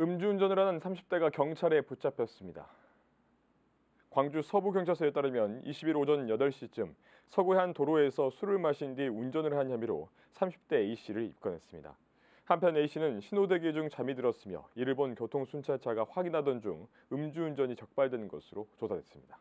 음주운전을 하는 30대가 경찰에 붙잡혔습니다. 광주 서부경찰서에 따르면 20일 오전 8시쯤 서구의 한 도로에서 술을 마신 뒤 운전을 한 혐의로 30대 A씨를 입건했습니다. 한편 A씨는 신호대기 중 잠이 들었으며 이를 본 교통순찰차가 확인하던 중 음주운전이 적발된 것으로 조사됐습니다.